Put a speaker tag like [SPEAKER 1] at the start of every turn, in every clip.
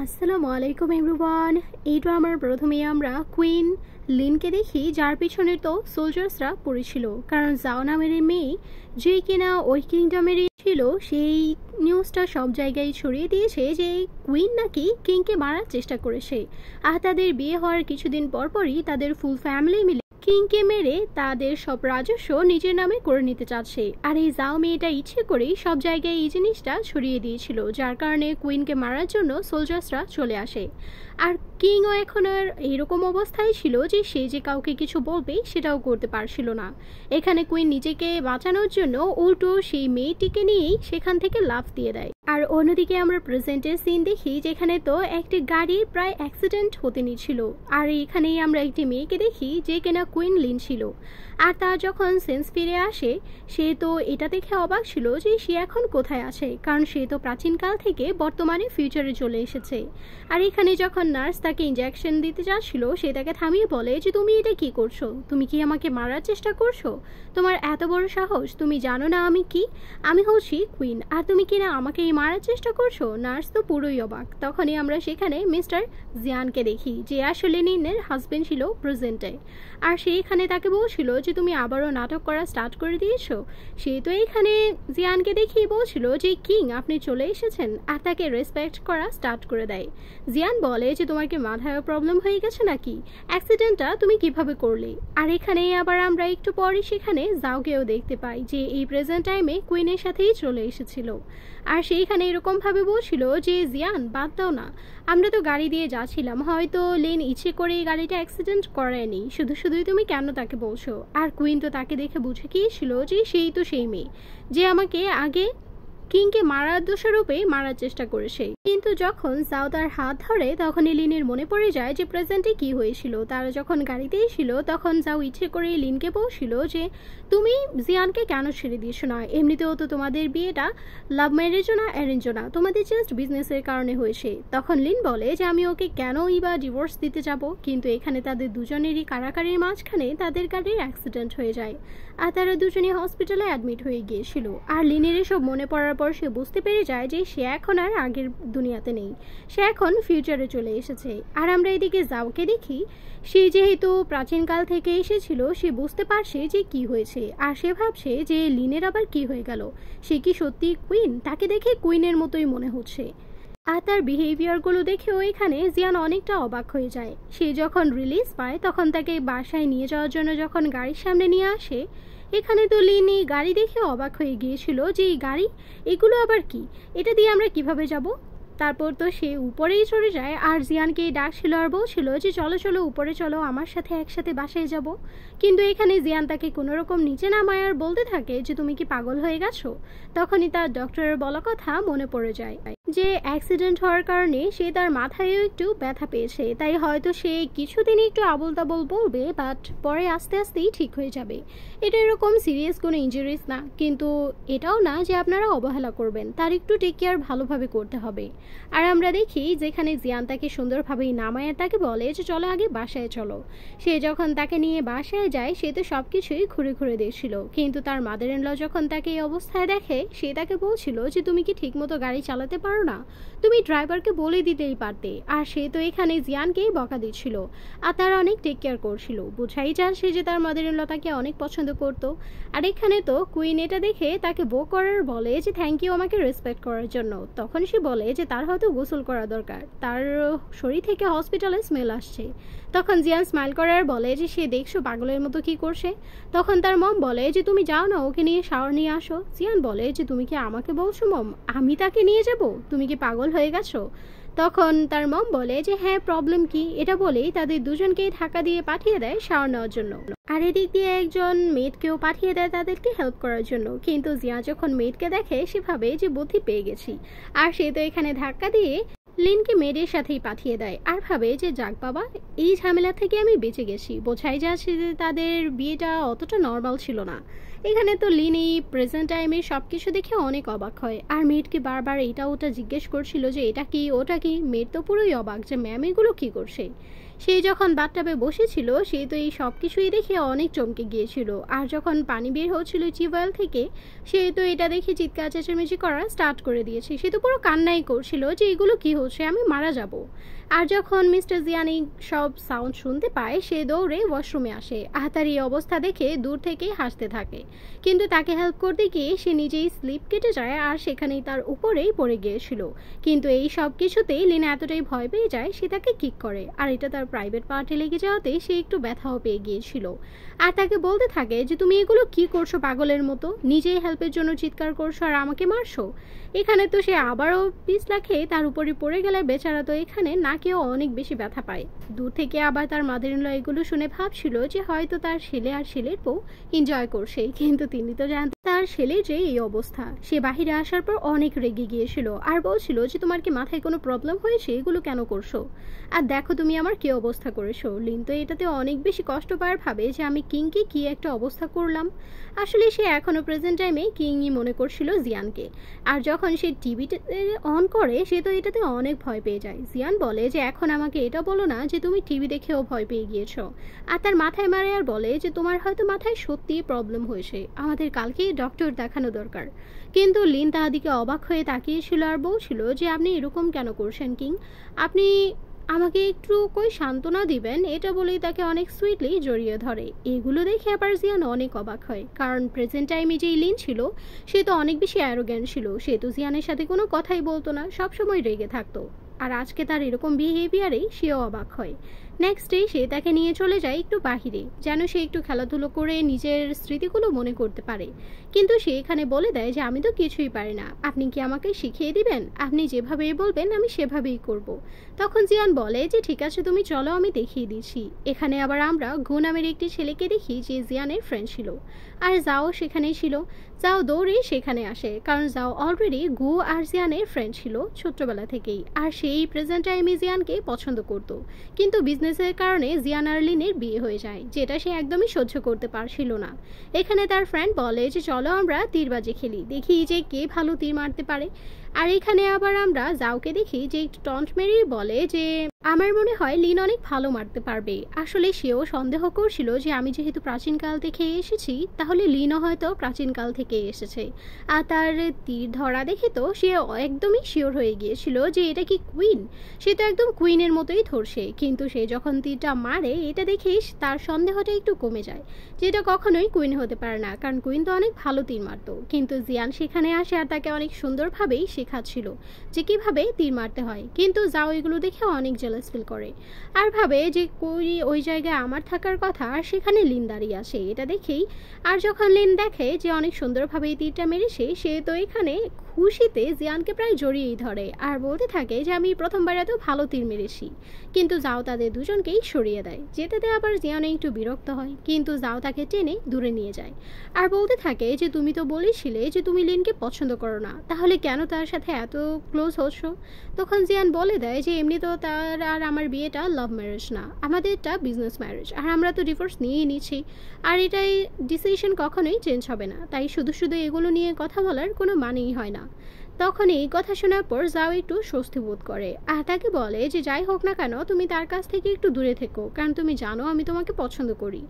[SPEAKER 1] আসসালামু আলাইকুম এভরিওয়ান এই আমার প্রথমে আমরা কুইন লিনকে দেখি যার পিছনে তো সোলজার্সরা পড়েছিল কারণ জাও নামের মেয়ে যে কিনা ওই কিংডমের ছিল সেই নিউজটা সব জায়গায় ছড়িয়ে দিয়েছে যে কুইন নাকি কিংকে মারার চেষ্টা করেছে আর তাদের বিয়ে হওয়ার কিছুদিন পরপরই তাদের ফুল ফ্যামিলি মিলে কিংকে মেরে তাদের সব রাজস্ব নিজের নামে করে নিতে চাচ্ছে আর এই জাও মেয়েটা ইচ্ছে করেই সব জায়গায় এই জিনিসটা ছড়িয়ে দিয়েছিল যার কারণে কুইনকে মারার জন্য সোলজার্সরা চলে আসে আর কিংও এখন আর এরকম অবস্থায় ছিল যে সে যে কাউকে কিছু বলবে সেটাও করতে পারছিল না এখানে কুইন নিজেকে বাঁচানোর জন্য উল্টো সেই মেয়েটিকে নিয়েই সেখান থেকে লাভ দিয়ে দেয় আর অন্যদিকে আমরা প্রেজেন্টের সিন দেখি যেখানে তো একটি গাড়ি প্রায় অ্যাক্সিডেন্ট হতে নিয়েছিল আর এখানেই আমরা একটি মেয়েকে দেখি যে কেনা কুইন লিন ছিল আর তার যখন সেন্স ফিরে আসে সে তো এটা দেখে অবাক ছিল যে সে এখন কোথায় আছে কারণ সে তো প্রাচীনকাল থেকে বর্তমানে ফিউচারে চলে এসেছে আর এখানে যখন নার্স তাকে ইঞ্জেকশন দিতে যাচ্ছিল সে তাকে থামিয়ে বলে যে তুমি এটা কি করছো তুমি কি আমাকে মারার চেষ্টা করছো তোমার এত বড় সাহস তুমি জানো না আমি কি আমি হচ্ছি কুইন আর তুমি কি না আমাকে এই মারার চেষ্টা করছো নার্স তো পুরোই অবাক তখনই আমরা সেখানে মিস্টার জিয়ানকে দেখি যে আসলে নিনের হাজবেন্ড ছিল প্রেজেন্টে আর সে এখানে তাকে বলছিল যে তুমি আবারও নাটক করা স্টার্ট করে দিয়েছো সে তো এইখানে জিয়ানকে দেখিয়ে বলছিল যে কিং আপনি চলে এসেছেন আর তাকে রেসপেক্ট করা স্টার্ট করে দেয় জিয়ান বলে যে তোমার কি মাথায় প্রবলেম হয়ে গেছে নাকি অ্যাক্সিডেন্টটা তুমি কিভাবে করলে আর এখানে আবার আমরা একটু পরে সেখানে জাওকেও দেখতে পাই যে এই প্রেজেন্ট টাইমে কুইনের সাথেই চলে এসেছিল আর সেইখানে এরকমভাবে বলছিল যে জিয়ান বাদ দাও না আমরা তো গাড়ি দিয়ে যাচ্ছিলাম হয়তো লেন ইচ্ছে করে এই গাড়িটা অ্যাক্সিডেন্ট করায়নি শুধু শুধুই তুমি কেন তাকে বলছো আর কুইন তো তাকে দেখে বুঝে গিয়েছিল যে সেই তো সেই মেয়ে যে আমাকে আগে কিংকে মারার দোষারূপে মারার চেষ্টা করে কিন্তু যখন জাও তার হাত ধরে তখন লিনের মনে পড়ে যায় যে প্রেজেন্টে কি হয়েছিল তারা যখন গাড়িতেই ছিল তখন জাও ইচ্ছে করে লিনকে বলছিল যে তুমি জিয়ানকে কেন ছেড়ে দিয়েছো না এমনিতেও তো তোমাদের বিয়েটা লাভ ম্যারেজও না অ্যারেঞ্জও না তোমাদের জাস্ট বিজনেসের কারণে হয়েছে তখন লিন বলে যে আমি ওকে কেন বা ডিভোর্স দিতে যাব কিন্তু এখানে তাদের দুজনেরই কারাকারির মাঝখানে তাদের গাড়ির অ্যাক্সিডেন্ট হয়ে যায় আর তারা দুজনে হসপিটালে অ্যাডমিট হয়ে গিয়েছিল আর লিনের এসব মনে পড়ার পর সে বুঝতে পেরে যায় যে সে এখন আর আগের দুনিয়াতে নেই সে এখন ফিউচারে চলে এসেছে আর আমরা এদিকে যাওকে দেখি সে যেহেতু প্রাচীনকাল থেকে এসেছিল সে বুঝতে পারছে যে কি হয়েছে আর সে ভাবছে যে লিনের আবার কি হয়ে গেল সে কি সত্যি কুইন তাকে দেখে কুইনের মতোই মনে হচ্ছে আর তার বিহেভিয়ারগুলো দেখেও এখানে জিয়ান অনেকটা অবাক হয়ে যায় সে যখন রিলিজ পায় তখন তাকে বাসায় নিয়ে যাওয়ার জন্য যখন গাড়ির সামনে নিয়ে আসে এখানে তো লিন এই গাড়ি দেখে অবাক হয়ে গিয়েছিল যে এই গাড়ি এগুলো আবার কি এটা দিয়ে আমরা কিভাবে যাব তারপর তো সে উপরেই চড়ে যায় আর জিয়ানকে ডাকছিল আর বলছিল যে চলো চলো উপরে চলো আমার সাথে একসাথে বাসায় যাব কিন্তু এখানে জিয়ান তাকে কোনোরকম নিচে নামায় বলতে থাকে যে তুমি কি পাগল হয়ে গেছো তখনই তার ডক্টরের বলা কথা মনে পড়ে যায় যে অ্যাক্সিডেন্ট হওয়ার কারণে সে তার মাথায়ও একটু ব্যথা পেয়েছে তাই হয়তো সে কিছুদিন একটু আবল তাবল বলবে বাট পরে আস্তে আস্তেই ঠিক হয়ে যাবে এটা এরকম সিরিয়াস কোনো ইঞ্জুরিজ না কিন্তু এটাও না যে আপনারা অবহেলা করবেন তার একটু টেক কেয়ার ভালোভাবে করতে হবে আর আমরা দেখি যেখানে জিয়ান তাকে সুন্দরভাবেই নামায় তাকে বলে যে চলো আগে বাসায় চলো সে যখন তাকে নিয়ে বাসায় যায় সে তো সব কিছুই ঘুরে ঘুরে দেখছিল কিন্তু তার মাদার ইন ল যখন তাকে এই অবস্থায় দেখে সে তাকে বলছিল যে তুমি কি ঠিকমতো গাড়ি চালাতে পারো না তুমি ড্রাইভারকে বলে দিতেই পারতে আর সে তো এখানে জিয়ানকেই বকা দিচ্ছিল আর তার অনেক টেক কেয়ার করছিল বুঝাই যান সে যে তার মাদার ইন ল তাকে অনেক পছন্দ করত আর এখানে তো কুইন এটা দেখে তাকে বো করার বলে যে থ্যাংক ইউ আমাকে রেসপেক্ট করার জন্য তখন সে বলে যে তার হয়তো গোসল করা দরকার তার শরীর থেকে হসপিটালে স্মেল আসছে তখন জিয়ান স্মাইল করার বলে যে সে দেখছো পাগলের মতো কি করছে তখন তার মম বলে যে তুমি যাও না ওকে নিয়ে শাওয়ার নিয়ে আসো জিয়ান বলে যে তুমি কি আমাকে বলছো মম আমি তাকে নিয়ে যাব তুমি কি পাগল হয়ে গেছো তখন তার মম বলে যে হ্যাঁ প্রবলেম কি এটা বলেই তাদের দুজনকেই ঢাকা দিয়ে পাঠিয়ে দেয় শাওয়ার নেওয়ার জন্য আর এদিক দিয়ে একজন মেয়েকেও পাঠিয়ে দেয় তাদেরকে হেল্প করার জন্য কিন্তু জিয়া যখন মেয়েটকে দেখে সেভাবে যে বুদ্ধি পেয়ে গেছি আর সে তো এখানে ধাক্কা দিয়ে লিনকে মেয়েদের সাথেই পাঠিয়ে দেয় আর ভাবে যে যাক বাবা এই ঝামেলা থেকে আমি বেঁচে গেছি বোঝাই যাচ্ছে যে তাদের বিয়েটা অতটা নর্মাল ছিল না এখানে তো লিন এই প্রেজেন্ট টাইমে সব কিছু দেখে অনেক অবাক হয় আর মেয়েটকে বারবার এটা ওটা জিজ্ঞেস করছিল যে এটা কি ওটা কি মেয়ের তো পুরোই অবাক যে ম্যাম এগুলো কী করছে সে যখন বাথটাবে বসেছিল সে তো এই সব কিছুই দেখে অনেক চমকে গিয়েছিল আর যখন পানি বের হচ্ছিল টিউবওয়েল থেকে সে তো এটা দেখে চিৎকার চেঁচামেচি করা স্টার্ট করে দিয়েছে সে তো পুরো কান্নাই করছিল যে এগুলো কি হচ্ছে আমি মারা যাব আর যখন মিস্টার জিয়ানি সব সাউন্ড শুনতে পায় সে দৌড়ে ওয়াশরুমে আসে আহতার এই অবস্থা দেখে দূর থেকেই হাসতে থাকে কিন্তু তাকে হেল্প করতে গিয়ে সে নিজেই স্লিপ কেটে যায় আর সেখানেই তার উপরেই পড়ে গিয়েছিল কিন্তু এই সব কিছুতেই লিনা এতটাই ভয় পেয়ে যায় সে তাকে কিক করে আর এটা তার প্রাইভেট পার্টে লেগে যাওয়াতে সে একটু ব্যথাও পেয়ে গিয়েছিল আর তাকে বলতে থাকে যে তুমি এগুলো কি করছো পাগলের মতো নিজেই হেল্পের জন্য চিৎকার করছো আর আমাকে মারছো এখানে তো সে আবারও পিস খেয়ে তার উপরে পড়ে গেলে বেচারা তো এখানে না থেকেও অনেক বেশি ব্যথা পায় দূর থেকে আবার তার মাদারিনল এগুলো শুনে ভাবছিল যে হয়তো তার ছেলে আর ছেলের বউ এনজয় করছে কিন্তু তিনি তো জানতেন তার ছেলে যে এই অবস্থা সে বাহিরে আসার পর অনেক রেগে গিয়েছিল আর বলছিল যে তোমার কি মাথায় কোনো প্রবলেম হয়েছে এগুলো কেন করছো আর দেখো তুমি আমার কি অবস্থা করেছো লিন তো এটাতে অনেক বেশি কষ্ট পাওয়ার ভাবে যে আমি কিংকে কী একটা অবস্থা করলাম আসলে সে এখনও প্রেজেন্ট টাইমে কিংই মনে করছিল জিয়ানকে আর যখন সে টিভিটাতে অন করে সে তো এটাতে অনেক ভয় পেয়ে যায় জিয়ান বলে যে এখন আমাকে এটা বলো না যে তুমি টিভি দেখেও ভয় পেয়ে গিয়েছ আর তার মাথায় মারে আর বলে যে তোমার হয়তো মাথায় সত্যিই প্রবলেম হয়েছে আমাদের কালকে ডক্টর দেখানো দরকার কিন্তু লিন তাহাদিকে অবাক হয়ে তাকিয়েছিল আর বলছিল যে আপনি এরকম কেন করছেন কিং আপনি আমাকে একটু কই সান্ত্বনা দিবেন এটা বলেই তাকে অনেক সুইটলি জড়িয়ে ধরে এগুলো দেখে অ্যাপারজিয়ান অনেক অবাক হয় কারণ প্রেজেন্ট টাইমে যে ইলিন ছিল সে তো অনেক বেশি অ্যারোগ্যান ছিল সে তো জিয়ানের সাথে কোনো কথাই বলতো না সবসময় রেগে থাকতো আর আজকে তার এরকম বিহেভিয়ারেই সেও অবাক হয় নেক্সট ডে সে তাকে নিয়ে চলে যায় একটু বাহিরে যেন সে একটু খেলাধুলো করে নিজের স্মৃতিগুলো মনে করতে পারে কিন্তু সে এখানে বলে দেয় যে আমি তো কিছুই পারি না আপনি কি আমাকে শিখিয়ে দিবেন আপনি যেভাবে বলবেন আমি সেভাবেই করব। তখন জিয়ান বলে যে ঠিক আছে তুমি চলো আমি দেখিয়ে দিচ্ছি এখানে আবার আমরা গুনামের নামের একটি ছেলেকে দেখি যে জিয়ানের ফ্রেন্ড ছিল আর যাও সেখানেই ছিল জাও দৌড়ে সেখানে আসে কারণ জাও অলরেডি গু আর জিয়ানের ফ্রেন্ড ছিল ছোট্টবেলা থেকেই আর সেই প্রেজেন্ট টাইমে জিয়ানকে পছন্দ করত কিন্তু বিজনেসের কারণে জিয়ান আর্লিনের বিয়ে হয়ে যায় যেটা সে একদমই সহ্য করতে পারছিল না এখানে তার ফ্রেন্ড বলে যে চলো আমরা তীরবাজি খেলি দেখি যে কে ভালো তীর মারতে পারে আর এখানে আবার আমরা জাওকে দেখি যে টন্ট মেরি বলে যে আমার মনে হয় লিন অনেক ভালো মারতে পারবে আসলে সেও সন্দেহ করছিল যে আমি যেহেতু প্রাচীনকাল থেকে এসেছি তাহলে লিনও হয়তো প্রাচীনকাল থেকে এসেছে আর তার তীর ধরা দেখে তো সে একদমই শিওর হয়ে গিয়েছিল যে এটা কি কুইন সে তো একদম কুইনের মতোই ধরছে কিন্তু সে যখন তীরটা মারে এটা দেখিস তার সন্দেহটা একটু কমে যায় যেটা কখনোই কুইন হতে পারে না কারণ কুইন তো অনেক ভালো তীর মারত কিন্তু জিয়ান সেখানে আসে আর তাকে অনেক সুন্দরভাবেই সে ছিল যে কিভাবে তীর মারতে হয় কিন্তু যাও এগুলো দেখে অনেক জেলাস ফিল করে আর ভাবে যে কই ওই জায়গায় আমার থাকার কথা আর সেখানে লিন দাঁড়িয়ে আসে এটা দেখেই আর যখন লিন দেখে যে অনেক সুন্দরভাবে এই তীরটা মেরেছে সে তো এখানে খুশিতে জিয়ানকে প্রায় জড়িয়েই ধরে আর বলতে থাকে যে আমি প্রথমবার এত ভালো তীর মেরেছি কিন্তু যাও তাদের দুজনকেই সরিয়ে দেয় দেয় আবার জিয়ান একটু বিরক্ত হয় কিন্তু যাও তাকে টেনে দূরে নিয়ে যায় আর বলতে থাকে যে তুমি তো বলেছিলে যে তুমি লিনকে পছন্দ করো না তাহলে কেন তার সাথে এত ক্লোজ হচ্ছ তখন জিয়ান বলে দেয় যে এমনি তো তার আর আমার বিয়েটা লাভ ম্যারেজ না আমাদেরটা বিজনেস ম্যারেজ আর আমরা তো ডিভোর্স নিয়েই নিচ্ছি আর এটাই ডিসিশন কখনোই চেঞ্জ হবে না তাই শুধু শুধু এগুলো নিয়ে কথা বলার কোনো মানেই হয় না না তখন এই কথা শোনার পর যাও একটু স্বস্তি বোধ করে আর তাকে বলে যে যাই হোক না কেন তুমি তার কাছ থেকে একটু দূরে থেকো কারণ তুমি জানো আমি তোমাকে পছন্দ করি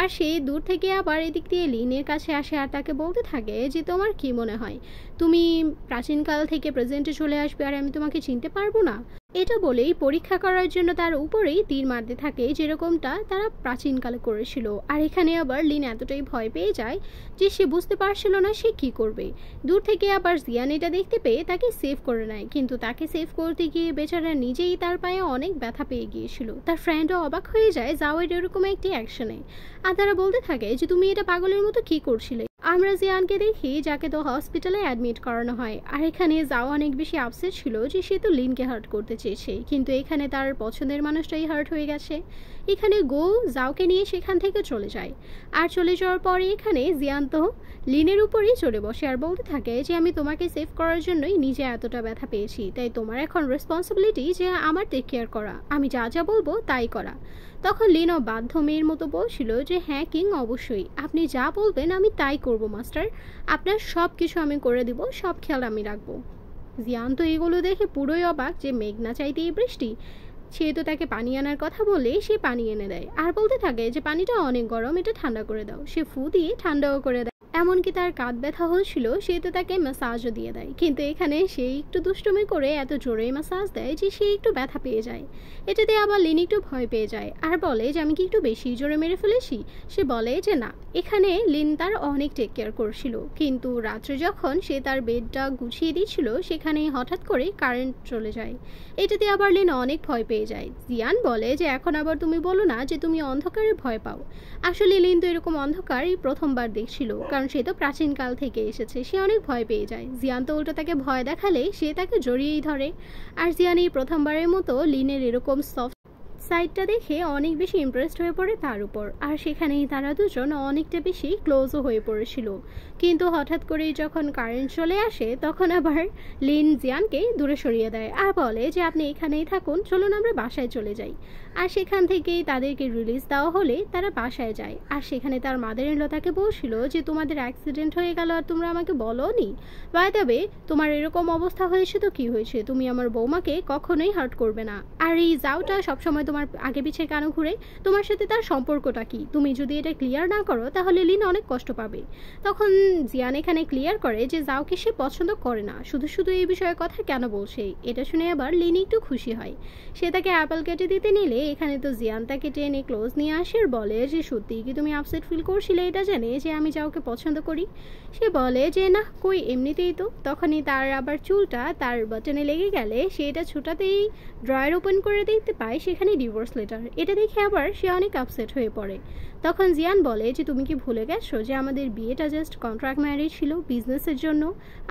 [SPEAKER 1] আর সেই দূর থেকে আবার এদিক দিয়ে লিনের কাছে আসে আর তাকে বলতে থাকে যে তোমার কি মনে হয় তুমি প্রাচীনকাল থেকে প্রেজেন্টে চলে আসবে আর আমি তোমাকে চিনতে পারবো না এটা বলেই পরীক্ষা করার জন্য তার উপরেই তীর মারতে থাকে যেরকমটা তারা প্রাচীনকালে করেছিল আর এখানে আবার লিন এতটাই ভয় পেয়ে যায় যে সে বুঝতে পারছিল না সে কী করবে দূর থেকে আবার জিয়ান এটা দেখতে পেয়ে তাকে সেভ করে নেয় কিন্তু তাকে সেভ করতে গিয়ে বেচারা নিজেই তার পায়ে অনেক ব্যথা পেয়ে গিয়েছিল তার ফ্রেন্ডও অবাক হয়ে যায় জাওয়ের এরকম একটি অ্যাকশনে আর তারা বলতে থাকে যে তুমি এটা পাগলের মতো কি করছিলে আমরা জিয়ানকে দেখি যাকে তো হসপিটালে অ্যাডমিট করানো হয় আর এখানে যাও অনেক বেশি আপসেট ছিল যে সে তো লিনকে হার্ট করতে চেয়েছে কিন্তু এখানে তার পছন্দের মানুষটাই হার্ট হয়ে গেছে এখানে গো যাওকে নিয়ে সেখান থেকে চলে যায় আর চলে যাওয়ার পরে এখানে জিয়ান তো লিনের উপরেই চলে বসে আর বলতে থাকে যে আমি তোমাকে সেভ করার জন্যই নিজে এতটা ব্যথা পেয়েছি তাই তোমার এখন রেসপন্সিবিলিটি যে আমার টেক কেয়ার করা আমি যা যা বলবো তাই করা তখন লিনো বাধ্য মেয়ের মতো বলছিল যে হ্যাঁ কিং অবশ্যই আপনি যা বলবেন আমি তাই করব মাস্টার আপনার সব কিছু আমি করে দিব সব খেয়াল আমি রাখব জিয়ান তো এগুলো দেখে পুরোই অবাক যে মেঘনা চাইতে এই বৃষ্টি সে তো তাকে পানি আনার কথা বলে সে পানি এনে দেয় আর বলতে থাকে যে পানিটা অনেক গরম এটা ঠান্ডা করে দাও সে ফু দিয়ে ঠান্ডাও করে দেয় এমনকি তার কাঁধ ব্যথা হয়েছিল সে তো তাকে ম্যাসাজও দিয়ে দেয় কিন্তু এখানে সে একটু দুষ্টুমি করে এত জোরেই ম্যাসাজ দেয় যে সে একটু ব্যথা পেয়ে যায় এটাতে আবার লিন একটু ভয় পেয়ে যায় আর বলে যে আমি কি একটু বেশি জোরে মেরে ফেলেছি সে বলে যে না এখানে লিন তার অনেক টেক কেয়ার করছিল কিন্তু রাত্রে যখন সে তার বেডটা গুছিয়ে দিয়েছিল সেখানে হঠাৎ করে কারেন্ট চলে যায় এটাতে আবার লিন অনেক ভয় পেয়ে যায় জিয়ান বলে যে এখন আবার তুমি বলো না যে তুমি অন্ধকারে ভয় পাও আসলে লিন তো এরকম অন্ধকারই প্রথমবার দেখছিল কারণ কারণ সে তো প্রাচীনকাল থেকে এসেছে সে অনেক ভয় পেয়ে যায় জিয়ান তো উল্টো তাকে ভয় দেখালে সে তাকে জড়িয়েই ধরে আর জিয়ান এই প্রথমবারের মতো লিনের এরকম সফট সাইডটা দেখে অনেক বেশি ইমপ্রেসড হয়ে পড়ে তার উপর আর সেখানেই তারা দুজন অনেকটা বেশি ক্লোজও হয়ে পড়েছিল কিন্তু হঠাৎ করেই যখন কারেন্ট চলে আসে তখন আবার লিন জিয়ানকে দূরে সরিয়ে দেয় আর বলে যে আপনি এখানেই থাকুন চলুন আমরা বাসায় চলে যাই আর সেখান থেকেই তাদেরকে রিলিজ দেওয়া হলে তারা বাসায় যায় আর সেখানে তার মাদের লতাকে বলছিল যে তোমাদের অ্যাক্সিডেন্ট হয়ে গেল আর তোমরা আমাকে বলো নি বাই তবে তোমার এরকম অবস্থা হয়েছে তো কি হয়েছে তুমি আমার বৌমাকে কখনোই হার্ট করবে না আর এই যাওটা সবসময় তোমার আগে পিছিয়ে কেন ঘুরে তোমার সাথে তার সম্পর্কটা কি তুমি যদি এটা ক্লিয়ার না করো তাহলে লিন অনেক কষ্ট পাবে তখন জিয়ান এখানে ক্লিয়ার করে যে যাওকে সে পছন্দ করে না শুধু শুধু এই বিষয়ে কথা কেন বলছে এটা শুনে আবার লিন একটু খুশি হয় সে তাকে অ্যাপেল কেটে দিতে নিলে এখানে তো জিয়ান তাকে টেনে ক্লোজ নিয়ে আসে আর বলে যে সত্যি কি তুমি আপসেট ফিল করছিলে এটা জানে যে আমি যাওকে পছন্দ করি সে বলে যে না কই এমনিতেই তো তখনই তার আবার চুলটা তার বাটনে লেগে গেলে সে এটা ছোটাতেই ড্রয়ার ওপেন করে দেখতে পায় সেখানে ডিভোর্স লেটার এটা দেখে আবার সে অনেক আপসেট হয়ে পড়ে তখন জিয়ান বলে যে তুমি কি ভুলে গেছো যে আমাদের বিয়েটা জাস্ট কন্ট্রাক্ট ম্যারেজ ছিল বিজনেসের জন্য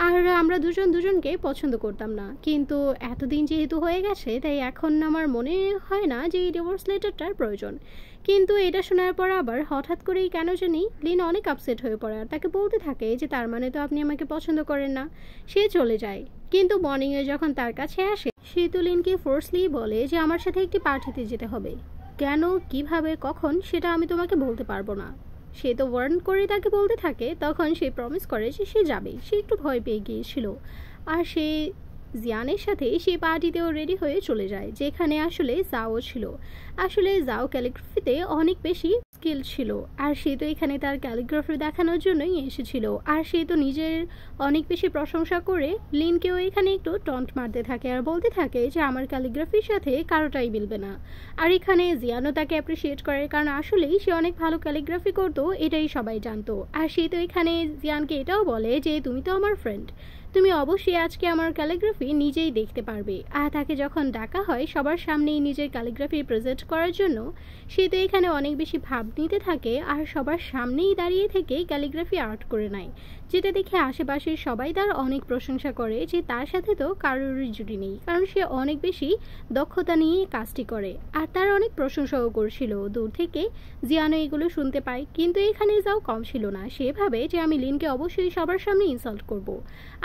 [SPEAKER 1] আর আমরা দুজন দুজনকে পছন্দ করতাম না কিন্তু এতদিন যেহেতু হয়ে গেছে তাই এখন আমার মনে হয় না যে এই ডিভোর্স লেটারটার প্রয়োজন কিন্তু এটা শোনার পর আবার হঠাৎ করেই কেন জানি লিন অনেক আপসেট হয়ে পড়ে আর তাকে বলতে থাকে যে তার মানে তো আপনি আমাকে পছন্দ করেন না সে চলে যায় কিন্তু মর্নিংয়ে যখন তার কাছে আসে সে তো লিনকে ফোর্সলি বলে যে আমার সাথে একটি পার্টিতে যেতে হবে কেন কিভাবে কখন সেটা আমি তোমাকে বলতে পারবো না সে তো ওয়ার্ন করে তাকে বলতে থাকে তখন সে প্রমিস করে যে সে যাবে সে একটু ভয় পেয়ে গিয়েছিল আর সে জিয়ানের সাথে সেই পার্টিতেও রেডি হয়ে চলে যায় যেখানে আসলে জাও ছিল আসলে জাও ক্যালিগ্রাফিতে অনেক বেশি স্কিল ছিল আর সে তো এখানে তার ক্যালিগ্রাফি দেখানোর জন্যই এসেছিল আর সে তো নিজের অনেক বেশি প্রশংসা করে লিনকেও এখানে একটু টন্ট মারতে থাকে আর বলতে থাকে যে আমার ক্যালিগ্রাফির সাথে কারোটাই মিলবে না আর এখানে জিয়ানো তাকে অ্যাপ্রিসিয়েট করে কারণ আসলেই সে অনেক ভালো ক্যালিগ্রাফি করতো এটাই সবাই জানতো আর সে তো এখানে জিয়ানকে এটাও বলে যে তুমি তো আমার ফ্রেন্ড তুমি অবশ্যই আজকে আমার ক্যালিগ্রাফি নিজেই দেখতে পারবে আর তাকে যখন ডাকা হয় সবার সামনেই নিজের ক্যালিগ্রাফি প্রেজেন্ট করার জন্য সে তো এখানে অনেক বেশি ভাব নিতে থাকে আর সবার সামনেই দাঁড়িয়ে থেকে ক্যালিগ্রাফি আর্ট করে নেয় যেটা দেখে আশেপাশের সবাই তার অনেক প্রশংসা করে যে তার সাথে তো কারোরই জুটি নেই কারণ সে অনেক বেশি দক্ষতা নিয়ে কাজটি করে আর তার অনেক প্রশংসাও করছিল দূর থেকে জিয়ানো এগুলো শুনতে পায় কিন্তু এখানে যাও কম ছিল না সে ভাবে যে আমি লিনকে অবশ্যই সবার সামনে ইনসাল্ট করব।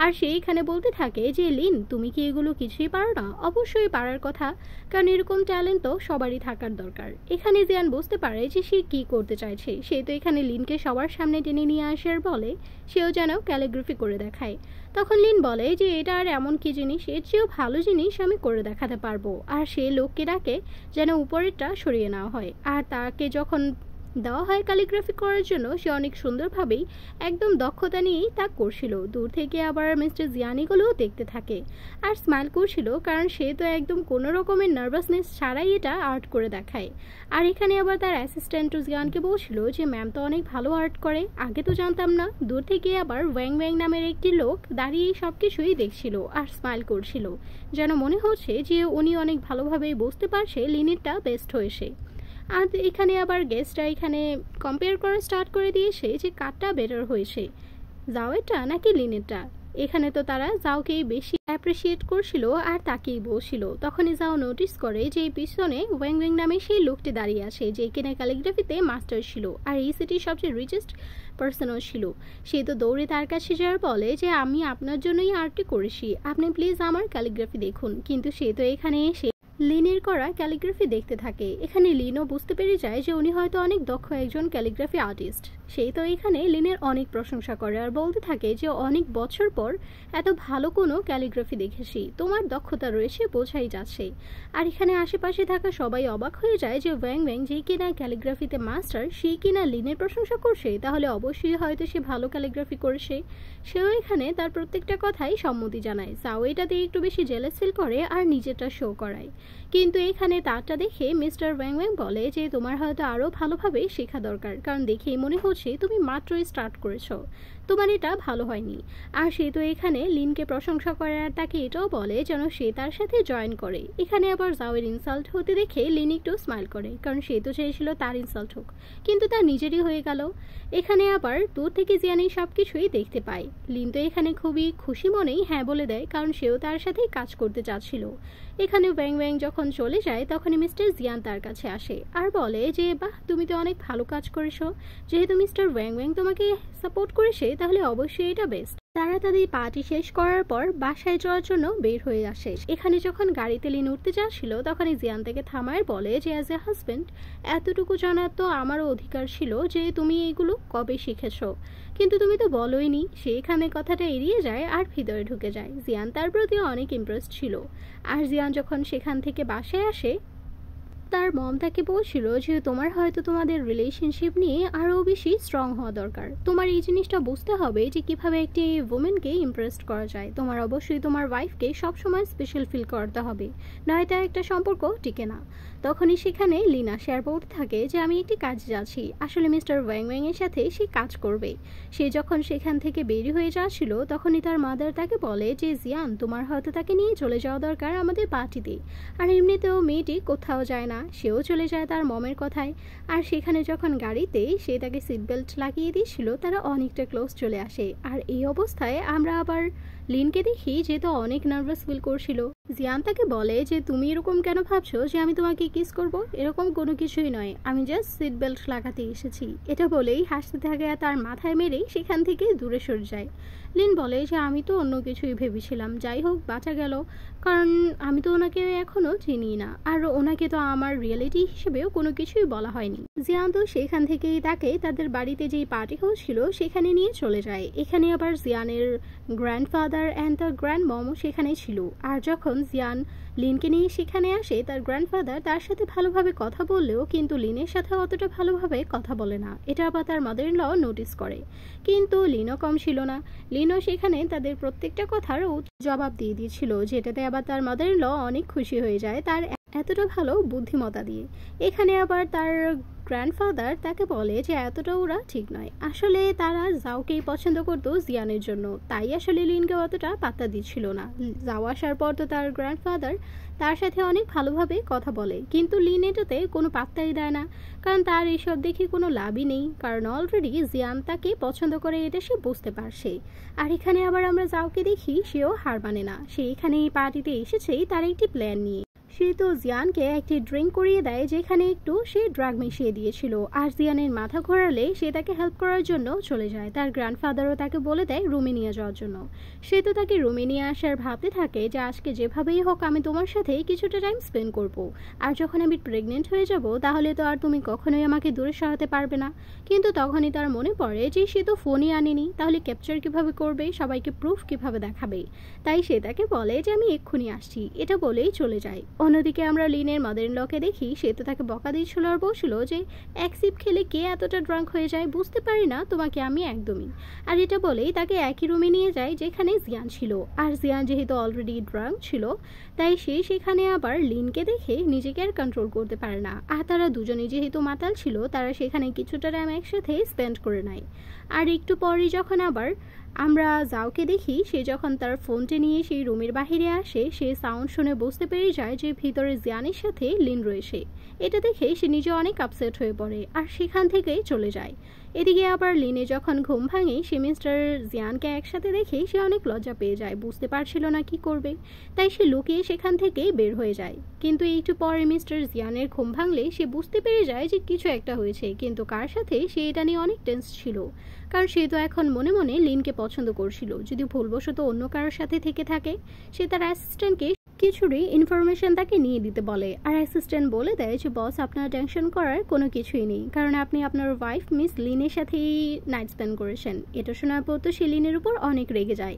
[SPEAKER 1] আর সে এখানে বলতে থাকে যে লিন তুমি কি এগুলো কিছুই পারো না অবশ্যই পারার কথা কারণ এরকম ট্যালেন্ট তো সবারই থাকার দরকার এখানে জিয়ান বুঝতে পারে যে সে কি করতে চাইছে সে তো এখানে লিনকে সবার সামনে টেনে নিয়ে আসার বলে সেও কেউ যেন ক্যালিগ্রাফি করে দেখায় তখন লিন বলে যে এটা আর এমন কি জিনিস এর চেয়েও ভালো জিনিস আমি করে দেখাতে পারবো আর সেই লোককে ডাকে যেন উপরেরটা সরিয়ে নেওয়া হয় আর তাকে যখন দেওয়া হয় ক্যালিগ্রাফি করার জন্য সে অনেক সুন্দরভাবেই একদম দক্ষতা নিয়েই তা করছিল দূর থেকে আবার মিস্টার জিয়ানিগুলোও দেখতে থাকে আর স্মাইল করছিল কারণ সে তো একদম কোনো রকমের নার্ভাসনেস ছাড়াই এটা আর্ট করে দেখায় আর এখানে আবার তার অ্যাসিস্ট্যান্ট জিয়ানকে বলছিল যে ম্যাম তো অনেক ভালো আর্ট করে আগে তো জানতাম না দূর থেকে আবার ওয়াং ওয়াং নামের একটি লোক দাঁড়িয়ে সব কিছুই দেখছিল আর স্মাইল করছিল যেন মনে হচ্ছে যে উনি অনেক ভালোভাবেই বুঝতে পারছে লিনিটটা বেস্ট হয়েছে আর এখানে আবার গেস্টরা এখানে কম্পেয়ার করা স্টার্ট করে দিয়েছে যে কাটটা বেটার হয়েছে জাওয়েরটা নাকি লিনেরটা এখানে তো তারা জাওকেই বেশি অ্যাপ্রিসিয়েট করছিল আর তাকেই বলছিল তখনই যাও নোটিস করে যে এই পিছনে ওয়েং ওয়েং নামে সেই লোকটি দাঁড়িয়ে আছে যে কিনা ক্যালিগ্রাফিতে মাস্টার ছিল আর এই সিটির সবচেয়ে রিচেস্ট পার্সনও ছিল সে তো দৌড়ে তার কাছে যাওয়ার বলে যে আমি আপনার জন্যই আর্টটি করেছি আপনি প্লিজ আমার ক্যালিগ্রাফি দেখুন কিন্তু সে তো এখানে এসে লিনের করা ক্যালিগ্রাফি দেখতে থাকে এখানে লিনও বুঝতে পেরে যায় যে উনি হয়তো অনেক দক্ষ একজন ক্যালিগ্রাফি আর্টিস্ট সেই তো এইখানে লিনের অনেক প্রশংসা করে আর বলতে থাকে যে অনেক বছর পর এত ভালো কোনো ক্যালিগ্রাফি দেখেছি তোমার দক্ষতা রয়েছে বোঝাই যাচ্ছে আর এখানে আশেপাশে থাকা সবাই অবাক হয়ে যায় যে ওয়াং ওয়াং যে কিনা ক্যালিগ্রাফিতে মাস্টার সেই কিনা লিনের প্রশংসা করছে তাহলে অবশ্যই হয়তো সে ভালো ক্যালিগ্রাফি করেছে সেও এখানে তার প্রত্যেকটা কথাই সম্মতি জানায় সাও এটাতে একটু বেশি জেলেস ফিল করে আর নিজেরটা শো করায় কিন্তু এখানে তারটা দেখে মিস্টার ওয়াং ওয়াং বলে যে তোমার হয়তো আরও ভালোভাবে শেখা দরকার কারণ দেখেই মনে হচ্ছে তুমি মাত্রই স্টার্ট করেছো তোমার এটা ভালো হয়নি আর সে তো এখানে লিনকে প্রশংসা করে আর তাকে এটাও বলে যেন সে তার সাথে জয়েন করে এখানে আবার জাওয়ের ইনসাল্ট হতে দেখে লিন একটু স্মাইল করে কারণ সে তো চেয়েছিল তার ইনসাল্ট হোক কিন্তু তার নিজেরই হয়ে গেল এখানে আবার দূর থেকে জিয়ানি সব কিছুই দেখতে পায় লিন তো এখানে খুবই খুশি মনেই হ্যাঁ বলে দেয় কারণ সেও তার সাথে কাজ করতে চাচ্ছিল এখানে ব্যাং ব্যাং যখন চলে যায় তখন মিস্টার জিয়ান তার কাছে আসে আর বলে যে বাহ তুমি তো অনেক ভালো কাজ করেছো যেহেতু মিস্টার ওয়াং ওয়াং তোমাকে সাপোর্ট করেছে তাহলে অবশ্যই এটা বেস্ট তারা তাদের পার্টি শেষ করার পর বাসায় যাওয়ার জন্য বের হয়ে আসে এখানে যখন গাড়িতে লিন উঠতে যাচ্ছিল তখন জিয়ান তাকে থামায় বলে যে অ্যাজ এ হাজব্যান্ড এতটুকু জানার তো আমারও অধিকার ছিল যে তুমি এইগুলো কবে শিখেছ কিন্তু তুমি তো বলোইনি সে এখানে কথাটা এড়িয়ে যায় আর ভিতরে ঢুকে যায় জিয়ান তার প্রতি অনেক ইমপ্রেস ছিল আর জিয়ান যখন সেখান থেকে বাসায় আসে তার মম তাকে বলছিল যে তোমার হয়তো তোমাদের রিলেশনশিপ নিয়ে আরও বেশি স্ট্রং হওয়া দরকার তোমার এই জিনিসটা বুঝতে হবে যে কিভাবে একটি ওমেনকে ইমপ্রেস করা যায় তোমার অবশ্যই তোমার ওয়াইফকে সবসময় স্পেশাল ফিল করতে হবে নয়তো একটা সম্পর্ক টিকে না তখনই সেখানে লিনা শেয়ার বলতে থাকে যে আমি একটি কাজ যাচ্ছি আসলে মিস্টার ওয়াং ওয়াং এর সাথে সে কাজ করবে সে যখন সেখান থেকে বেরি হয়ে যাচ্ছিল তখনই তার মাদার তাকে বলে যে জিয়ান তোমার হয়তো তাকে নিয়ে চলে যাওয়া দরকার আমাদের পার্টিতে আর এমনিতেও মেয়েটি কোথাও যায় না সেও চলে যায় তার মমের কথায় আর সেখানে যখন গাড়িতে সে তাকে সিট বেল্ট লাগিয়ে দিয়েছিল তারা অনেকটা ক্লোজ চলে আসে আর এই অবস্থায় আমরা আবার লিনকে দেখি যে তো অনেক নার্ভাস ফিল করছিল জিয়ান তাকে বলে যে তুমি এরকম কেন ভাবছো যে আমি তোমাকে কিস করব এরকম কোনো কিছুই নয় আমি জাস্ট সিট বেল্ট লাগাতে এসেছি এটা বলেই হাসতে থাকে তার মাথায় মেরেই সেখান থেকে দূরে সরে যায় লিন বলে যে আমি তো অন্য কিছুই ভেবেছিলাম যাই হোক বাঁচা গেল কারণ আমি তো ওনাকে এখনও চিনি না আর ওনাকে তো আমার রিয়েলিটি হিসেবেও কোনো কিছুই বলা হয়নি জিয়ান তো সেখান থেকেই তাকে তাদের বাড়িতে যেই পার্টি হয়েছিল সেখানে নিয়ে চলে যায় এখানে আবার জিয়ানের গ্র্যান্ডফাদার ফাদার অ্যান্ড তার গ্র্যান্ডমমও সেখানেই ছিল আর যখন জিয়ান লিনকে নিয়ে সেখানে আসে তার গ্র্যান্ডফাদার তার সাথে ভালোভাবে কথা বললেও কিন্তু লিনের সাথে অতটা ভালোভাবে কথা বলে না এটা আবার তার মাদার ল নোটিস করে কিন্তু লিনও কম ছিল না লিনও সেখানে তাদের প্রত্যেকটা কথার জবাব দিয়ে দিয়েছিল যেটাতে আবার তার মাদার ল অনেক খুশি হয়ে যায় তার এতটা ভালো বুদ্ধিমতা দিয়ে এখানে আবার তার গ্র্যান্ডফাদার তাকে বলে যে এতটা ওরা ঠিক নয় আসলে তারা জাওকেই পছন্দ করতো জিয়ানের জন্য তাই আসলে লিনকে অতটা পাত্তা দিচ্ছিল না যাও আসার পর তো তার গ্র্যান্ডফাদার তার সাথে অনেক ভালোভাবে কথা বলে কিন্তু লিন এটাতে কোনো পাত্তাই দেয় না কারণ তার এইসব দেখে কোনো লাভই নেই কারণ অলরেডি জিয়ান তাকে পছন্দ করে এটা সে বুঝতে পারছে আর এখানে আবার আমরা যাওকে দেখি সেও হার মানে না সে এখানে এই পার্টিতে এসেছেই তার একটি প্ল্যান নিয়ে সে তো জিয়ানকে একটি ড্রিঙ্ক করিয়ে দেয় যেখানে একটু সে ড্রাগ মিশিয়ে দিয়েছিল আর জিয়ানের মাথা ঘোরালে সে তাকে হেল্প করার জন্য চলে যায় তার গ্র্যান্ডফাদারও তাকে বলে দেয় নিয়ে যাওয়ার জন্য সে তো তাকে নিয়ে আসার ভাবতে থাকে যে আজকে যেভাবেই হোক আমি তোমার সাথে কিছুটা টাইম স্পেন্ড করব। আর যখন আমি প্রেগনেন্ট হয়ে যাব তাহলে তো আর তুমি কখনোই আমাকে দূরে সরাতে পারবে না কিন্তু তখনই তার মনে পড়ে যে সে তো ফোনই আনেনি তাহলে ক্যাপচার কিভাবে করবে সবাইকে প্রুফ কিভাবে দেখাবে তাই সে তাকে বলে যে আমি এক্ষুনি আসছি এটা বলেই চলে যায় অন্যদিকে আমরা লিনের মাদের লকে দেখি সে তো তাকে বকা দিয়েছিল আর বলছিল যে এক সিপ খেলে কে এতটা ড্রাঙ্ক হয়ে যায় বুঝতে পারি না তোমাকে আমি একদমই আর এটা বলেই তাকে একই রুমে নিয়ে যায় যেখানে জিয়ান ছিল আর জিয়ান যেহেতু অলরেডি ড্রাঙ্ক ছিল তাই সে সেখানে আবার লিনকে দেখে নিজেকে আর কন্ট্রোল করতে পারে না আর তারা দুজনে যেহেতু মাতাল ছিল তারা সেখানে কিছুটা টাইম একসাথে স্পেন্ড করে নেয় আর একটু পরেই যখন আবার আমরা যাওকে দেখি সে যখন তার ফোনটি নিয়ে সেই রুমের বাহিরে আসে সে সাউন্ড শুনে বুঝতে পেরে যায় যে ভিতরে জিয়ানের সাথে লিন রয়েছে এটা দেখে সে নিজে অনেক আপসেট হয়ে পড়ে আর সেখান থেকেই চলে যায় এদিকে আবার লিনে যখন ঘুম ভাঙে সে মিস্টার জিয়ানকে একসাথে দেখে সে অনেক লজ্জা পেয়ে যায় বুঝতে পারছিল না কি করবে তাই সে লুকিয়ে সেখান থেকে বের হয়ে যায় কিন্তু একটু পরে মিস্টার জিয়ানের ঘুম ভাঙলে সে বুঝতে পেরে যায় যে কিছু একটা হয়েছে কিন্তু কার সাথে সে এটা নিয়ে অনেক টেন্স ছিল কারণ সে তো এখন মনে মনে লিনকে পছন্দ করছিল যদি ভুলবশত অন্য কারোর সাথে থেকে থাকে সে তার অ্যাসিস্ট্যান্টকে কিছুরই ইনফরমেশন তাকে নিয়ে দিতে বলে আর অ্যাসিস্ট্যান্ট বলে দেয় যে বস আপনার টেনশন করার কোনো কিছুই নেই কারণ আপনি আপনার ওয়াইফ মিস লিনের সাথেই নাইট স্পেন্ড করেছেন এটা শোনার পর তো সে লিনের উপর অনেক রেগে যায়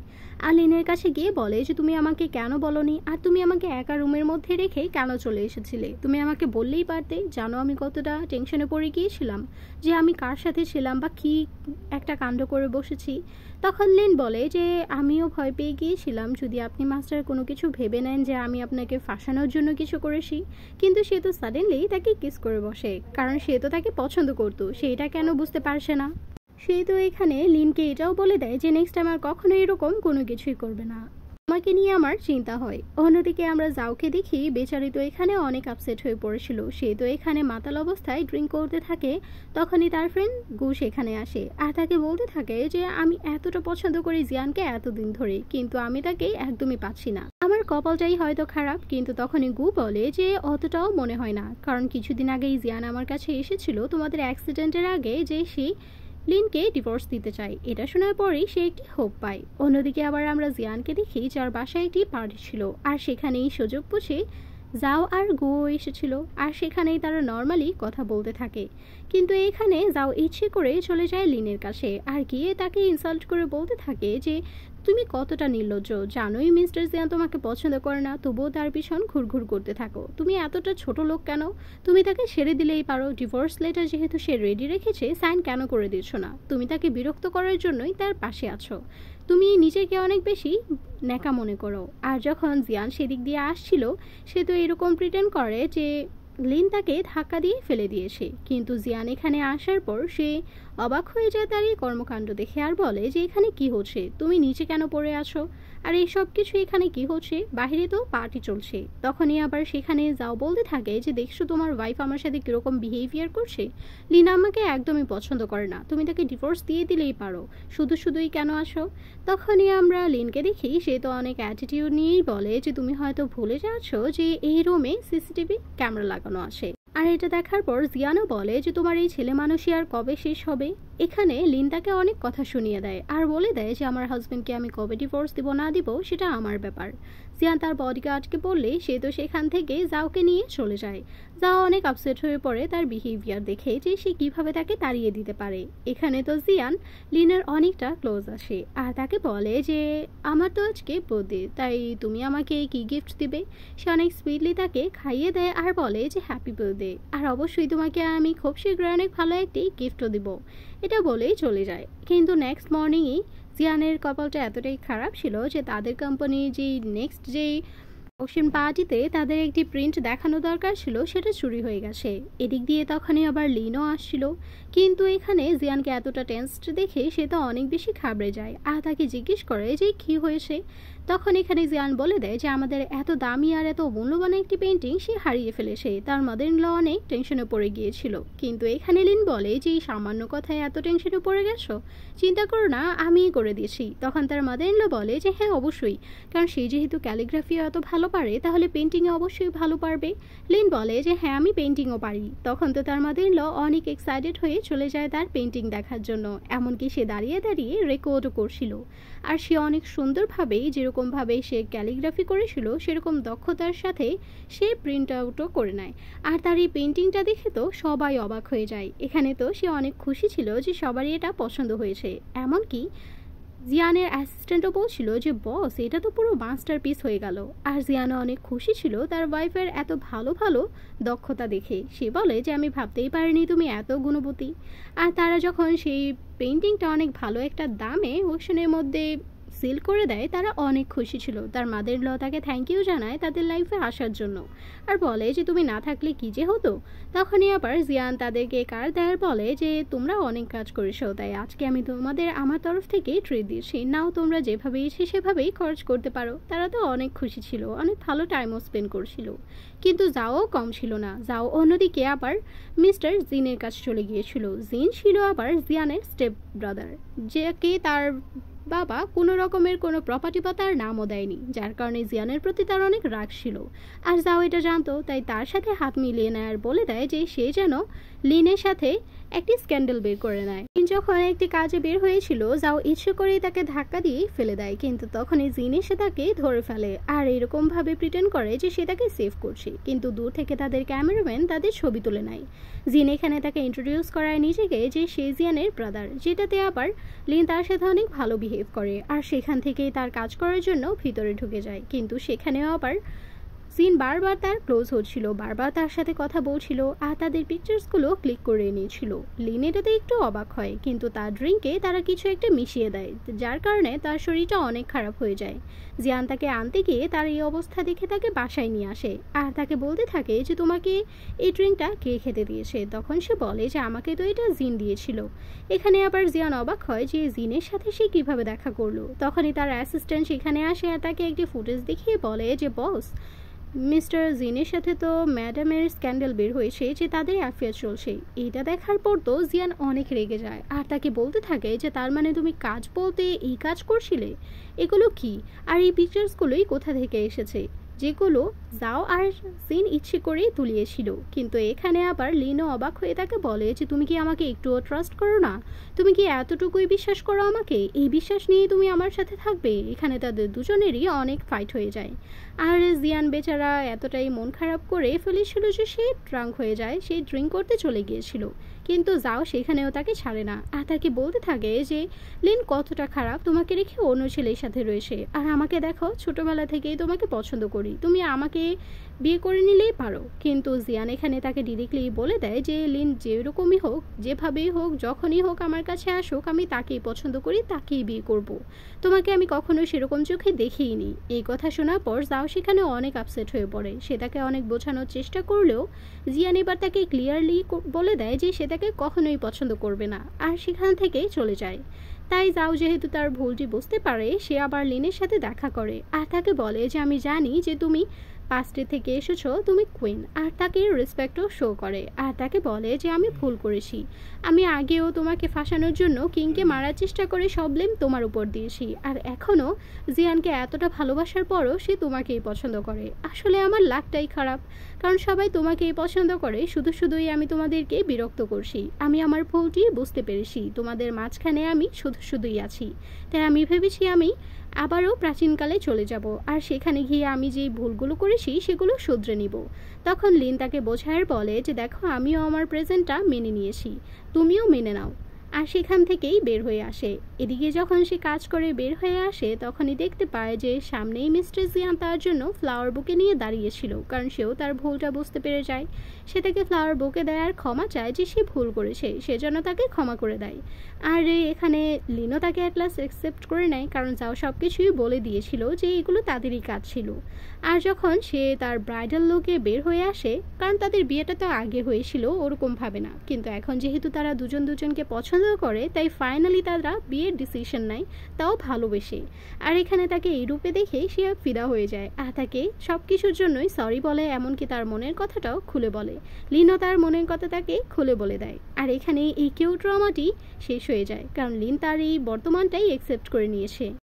[SPEAKER 1] আলিনের কাছে গিয়ে বলে যে তুমি আমাকে কেন বলনি আর তুমি আমাকে একা রুমের মধ্যে রেখে কেন চলে এসেছিলে তুমি আমাকে বললেই পারতে জানো আমি কতটা টেনশনে পড়ে গিয়েছিলাম যে আমি কার সাথে ছিলাম বা কি একটা কাণ্ড করে বসেছি তখন লিন বলে যে আমিও ভয় পেয়ে গিয়েছিলাম যদি আপনি মাস্টার কোনো কিছু ভেবে নেন যে আমি আপনাকে ফাঁসানোর জন্য কিছু করেছি কিন্তু সে তো সাডেনলি তাকে কিস করে বসে কারণ সে তো তাকে পছন্দ করতো সেইটা কেন বুঝতে পারছে না সেই তো এখানে লিনকে এটাও বলে দেয় যে নেক্সট টাইম আর কখনো এরকম কোনো কিছুই করবে না আমাকে নিয়ে আমার চিন্তা হয় অন্যদিকে আমরা যাওকে দেখি বেচারি তো এখানে অনেক আপসেট হয়ে পড়েছিল সে তো এখানে মাতাল অবস্থায় ড্রিঙ্ক করতে থাকে তখনই তার ফ্রেন্ড গু এখানে আসে আর তাকে বলতে থাকে যে আমি এতটা পছন্দ করি জিয়ানকে এতদিন ধরে কিন্তু আমি তাকে একদমই পাচ্ছি না আমার কপালটাই হয়তো খারাপ কিন্তু তখনই গু বলে যে অতটাও মনে হয় না কারণ কিছুদিন আগেই জিয়ান আমার কাছে এসেছিল তোমাদের অ্যাক্সিডেন্টের আগে যে সেই লিনকে ডিভোর্স দিতে চায় এটা শোনার পরেই সে একটি হোপ পায় অন্যদিকে আবার আমরা জিয়ানকে দেখি যার বাসায় একটি পার্টি ছিল আর সেখানেই সুযোগ বুঝে যাও আর গো এসেছিল আর সেখানেই তারা নর্মালি কথা বলতে থাকে কিন্তু এখানে যাও ইচ্ছে করে চলে যায় লিনের কাছে আর গিয়ে তাকে ইনসাল্ট করে বলতে থাকে যে তুমি কতটা নির্লজ্জ জানোই মিস্টার জিয়ান তোমাকে পছন্দ করে না তবুও তার পিছন ঘুরঘুর করতে থাকো তুমি এতটা ছোট লোক কেন তুমি তাকে সেরে দিলেই পারো ডিভোর্স লেটার যেহেতু সে রেডি রেখেছে সাইন কেন করে দিচ্ছ না তুমি তাকে বিরক্ত করার জন্যই তার পাশে আছো তুমি নিজেকে অনেক বেশি ন্যাকা মনে করো আর যখন জিয়ান সেদিক দিয়ে আসছিল সে তো এরকম প্রিটেন্ড করে যে লিন তাকে ধাক্কা দিয়ে ফেলে দিয়েছে কিন্তু জিয়ান এখানে আসার পর সে অবাক হয়ে যায় তার এই কর্মকাণ্ড দেখে আর বলে যে এখানে কি হচ্ছে তুমি নিচে কেন পড়ে আছো আর এই সব কিছু এখানে কি হচ্ছে বাহিরে তো পার্টি চলছে তখনই আবার সেখানে যাও বলতে থাকে যে দেখছো তোমার ওয়াইফ আমার সাথে কীরকম বিহেভিয়ার করছে লিনা আমাকে একদমই পছন্দ করে না তুমি তাকে ডিভোর্স দিয়ে দিলেই পারো শুধু শুধুই কেন আসো তখনই আমরা লিনকে দেখি সে তো অনেক অ্যাটিটিউড নিয়েই বলে যে তুমি হয়তো ভুলে যাচ্ছ যে এই রুমে সিসিটিভি ক্যামেরা লাগানো আছে আর এটা দেখার পর জিয়ানো বলে যে তোমার এই ছেলে মানুষই আর কবে শেষ হবে এখানে লিন্দাকে অনেক কথা শুনিয়ে দেয় আর বলে দেয় যে আমার হাজব্যান্ডকে আমি কবে ডিভোর্স দিব না দিব সেটা আমার ব্যাপার জিয়ান তার বডিগার্ডকে বললে সে তো সেখান থেকে জাওকে নিয়ে চলে যায় জাও অনেক আপসেট হয়ে পড়ে তার বিহেভিয়ার দেখে যে সে কিভাবে তাকে তাড়িয়ে দিতে পারে এখানে তো জিয়ান লিনের অনেকটা ক্লোজ আসে আর তাকে বলে যে আমার তো আজকে বোধে তাই তুমি আমাকে কি গিফট দিবে সে অনেক স্পিডলি তাকে খাইয়ে দেয় আর বলে যে হ্যাপি বার্থডে আর অবশ্যই তোমাকে আমি খুব শীঘ্রই অনেক ভালো একটি গিফটও দিব এটা বলেই চলে যায় কিন্তু নেক্সট মর্নিংই সিয়ানের কপালটা এতটাই খারাপ ছিল যে তাদের কোম্পানির যেই নেক্সট যেই অক্সিন পার্টিতে তাদের একটি প্রিন্ট দেখানো দরকার ছিল সেটা চুরি হয়ে গেছে এদিক দিয়ে তখনই আবার লিনও আসছিল কিন্তু এখানে জিয়ানকে এতটা টেন্সড দেখে সে তো অনেক বেশি খাবড়ে যায় আর তাকে জিজ্ঞেস করে যে কী হয়েছে তখন এখানে জিয়ান বলে দেয় যে আমাদের এত দামি আর এত মূল্যবান একটি পেন্টিং সে হারিয়ে ফেলেছে তার মাদার ইন ল অনেক টেনশনে পড়ে গিয়েছিল কিন্তু এখানে লিন বলে যে এই সামান্য কথায় এত টেনশনে পড়ে গেছো চিন্তা করো না আমিই করে দিয়েছি তখন তার মাদার ল বলে যে হ্যাঁ অবশ্যই কারণ সে যেহেতু ক্যালিগ্রাফি এত ভালো পারে তাহলে পেন্টিংয়ে অবশ্যই ভালো পারবে লিন বলে যে হ্যাঁ আমি পেন্টিংও পারি তখন তো তার মাদের ল অনেক এক্সাইটেড হয়ে চলে যায় তার পেন্টিং দেখার জন্য এমনকি সে দাঁড়িয়ে দাঁড়িয়ে রেকর্ডও করছিল আর সে অনেক সুন্দরভাবেই যেরকমভাবে সে ক্যালিগ্রাফি করেছিল সেরকম দক্ষতার সাথে সে প্রিন্ট আউটও করে নেয় আর তার এই পেন্টিংটা দেখে তো সবাই অবাক হয়ে যায় এখানে তো সে অনেক খুশি ছিল যে সবারই এটা পছন্দ হয়েছে এমনকি জিয়ানের অ্যাসিস্ট্যান্টও বলছিল যে বস এটা তো পুরো মাস্টার পিস হয়ে গেল আর জিয়ানা অনেক খুশি ছিল তার ওয়াইফের এত ভালো ভালো দক্ষতা দেখে সে বলে যে আমি ভাবতেই পারিনি তুমি এত গুণবতী আর তারা যখন সেই পেন্টিংটা অনেক ভালো একটা দামে অকশনের মধ্যে সিল করে দেয় তারা অনেক খুশি ছিল তার মাদের ল তাকে থ্যাংক ইউ জানায় তাদের লাইফে আসার জন্য আর বলে যে তুমি না থাকলে কি যে হতো তখনই আবার জিয়ান তাদেরকে কার দেয়ার বলে যে তোমরা অনেক কাজ করেছো তাই আজকে আমি তোমাদের আমার তরফ থেকে ট্রিট দিয়েছি নাও তোমরা যেভাবে ইচ্ছে সেভাবেই খরচ করতে পারো তারা তো অনেক খুশি ছিল অনেক ভালো টাইমও স্পেন্ড করছিল কিন্তু যাও কম ছিল না যাও অন্যদিকে আবার মিস্টার জিনের কাছে চলে গিয়েছিল জিন ছিল আবার জিয়ানের স্টেপ ব্রাদার কে তার বাবা কোনো রকমের কোনো প্রপার্টি বা তার নামও দেয়নি যার কারণে জিয়ানের প্রতি তার অনেক রাগ ছিল আর যাও এটা জানতো তাই তার সাথে হাত মিলিয়ে নেয় আর বলে দেয় যে সে যেন লিনের সাথে একটি স্ক্যান্ডেল বের করে নেয় যখন একটি কাজে বের হয়েছিল যাও ইচ্ছে করেই তাকে ধাক্কা দিয়ে ফেলে দেয় কিন্তু তখনই জিন এসে তাকে ধরে ফেলে আর এরকম ভাবে প্রিটেন্ড করে যে সে তাকে সেভ করছে কিন্তু দূর থেকে তাদের ক্যামেরাম্যান তাদের ছবি তুলে নেয় জিন এখানে তাকে ইন্ট্রোডিউস করায় নিজেকে যে সেজিয়ানের ব্রাদার যেটাতে আবার লিন তার সাথে অনেক ভালো বিহেভ করে আর সেখান থেকেই তার কাজ করার জন্য ভিতরে ঢুকে যায় কিন্তু সেখানেও আবার সিন বারবার তার ক্লোজ হচ্ছিল বারবার তার সাথে কথা বলছিল আর তাদের পিকচার্সগুলো ক্লিক করে নিয়েছিল লিন এটাতে একটু অবাক হয় কিন্তু তার ড্রিঙ্কে তারা কিছু একটা মিশিয়ে দেয় যার কারণে তার শরীরটা অনেক খারাপ হয়ে যায় জিয়ান তাকে আনতে গিয়ে তার এই অবস্থা দেখে তাকে বাসায় নিয়ে আসে আর তাকে বলতে থাকে যে তোমাকে এই ড্রিঙ্কটা কে খেতে দিয়েছে তখন সে বলে যে আমাকে তো এটা জিন দিয়েছিল এখানে আবার জিয়ান অবাক হয় যে জিনের সাথে সে কিভাবে দেখা করলো তখনই তার অ্যাসিস্ট্যান্ট সেখানে আসে আর তাকে একটি ফুটেজ দেখিয়ে বলে যে বস মিস্টার জিনের সাথে তো ম্যাডামের স্ক্যান্ডেল বের হয়েছে যে তাদের অ্যাফেয়ার চলছে এটা দেখার পর তো জিয়ান অনেক রেগে যায় আর তাকে বলতে থাকে যে তার মানে তুমি কাজ বলতে এই কাজ করছিলে এগুলো কি আর এই পিকচার্সগুলোই কোথা থেকে এসেছে যেগুলো যাও আর জিন ইচ্ছে করে তুলিয়েছিল কিন্তু এখানে আবার লিনো অবাক হয়ে তাকে বলে যে তুমি কি আমাকে একটুও ট্রাস্ট করো না তুমি কি এতটুকুই বিশ্বাস করো আমাকে এই বিশ্বাস নিয়ে তুমি আমার সাথে থাকবে এখানে তাদের দুজনেরই অনেক ফাইট হয়ে যায় আর জিয়ান বেচারা এতটাই মন খারাপ করে ফেলেছিল যে সে ড্রাঙ্ক হয়ে যায় সে ড্রিঙ্ক করতে চলে গিয়েছিল কিন্তু যাও সেখানেও তাকে ছাড়ে না আর তাকে বলতে থাকে যে লিন কতটা খারাপ তোমাকে রেখে অন্য ছেলের সাথে রয়েছে আর আমাকে দেখো ছোটোবেলা থেকেই তোমাকে পছন্দ করি তুমি আমাকে বিয়ে করে নিলেই পারো কিন্তু জিয়ান এখানে তাকে ডিরেক্টলি বলে দেয় যে লিন যেরকমই হোক যেভাবেই হোক যখনই হোক আমার কাছে আসুক আমি তাকেই পছন্দ করি তাকেই বিয়ে করব। তোমাকে আমি কখনো সেরকম চোখে দেখিনি এই কথা শোনার পর যাও সেখানে অনেক আপসেট হয়ে পড়ে সে তাকে অনেক বোঝানোর চেষ্টা করলেও জিয়ান এবার তাকে ক্লিয়ারলি বলে দেয় যে সে তাকে কখনোই পছন্দ করবে না আর সেখান থেকে চলে যায় তাই যাও যেহেতু তার ভুলটি বুঝতে পারে সে আবার লিনের সাথে দেখা করে আর তাকে বলে যে আমি জানি যে তুমি পাঁচটি থেকে এসেছো তুমি কুইন আর তাকে রেসপেক্টও শো করে আর তাকে বলে যে আমি ভুল করেছি আমি আগেও তোমাকে ফাঁসানোর জন্য কিংকে মারার চেষ্টা করে সব ব্লেম তোমার উপর দিয়েছি আর এখনও জিয়ানকে এতটা ভালোবাসার পরও সে তোমাকেই পছন্দ করে আসলে আমার লাকটাই খারাপ কারণ সবাই তোমাকেই পছন্দ করে শুধু শুধুই আমি তোমাদেরকে বিরক্ত করছি আমি আমার ভুলটি বুঝতে পেরেছি তোমাদের মাঝখানে আমি শুধু শুধুই আছি তাই আমি ভেবেছি আমি আবারও প্রাচীনকালে চলে যাব আর সেখানে গিয়ে আমি যেই ভুলগুলো করেছি সেগুলো শুধরে নিব তখন লিন তাকে বোঝায় বলে যে দেখো আমিও আমার প্রেজেন্টটা মেনে নিয়েছি তুমিও মেনে নাও আর সেখান থেকেই বের হয়ে আসে এদিকে যখন সে কাজ করে বের হয়ে আসে তখনই দেখতে পায় যে সামনেই মিস্টার জিয়ান তার জন্য ফ্লাওয়ার বুকে নিয়ে দাঁড়িয়েছিল কারণ সেও তার ভুলটা বুঝতে পেরে যায় সে তাকে ফ্লাওয়ার বুকে দেয় আর ক্ষমা চায় যে সে ভুল করেছে সেজন্য তাকে ক্ষমা করে দেয় আর এখানে লিনো তাকে অ্যাটলাস অ্যাকসেপ্ট করে নেয় কারণ যাও সব কিছুই বলে দিয়েছিল যে এগুলো তাদেরই কাজ ছিল আর যখন সে তার ব্রাইডাল লোকে বের হয়ে আসে কারণ তাদের বিয়েটা তো আগে হয়েছিল ওরকমভাবে না কিন্তু এখন যেহেতু তারা দুজন দুজনকে পছন্দ পছন্দ করে তাই ফাইনালি তারা বিয়ের ডিসিশন নেয় তাও ভালোবেসে আর এখানে তাকে এই রূপে দেখে সে ফিদা হয়ে যায় আর তাকে সব কিছুর জন্যই সরি বলে এমনকি তার মনের কথাটাও খুলে বলে লিনও তার মনের কথা তাকে খুলে বলে দেয় আর এখানে এই কেউ ট্রমাটি শেষ হয়ে যায় কারণ লিন তার এই বর্তমানটাই একসেপ্ট করে নিয়েছে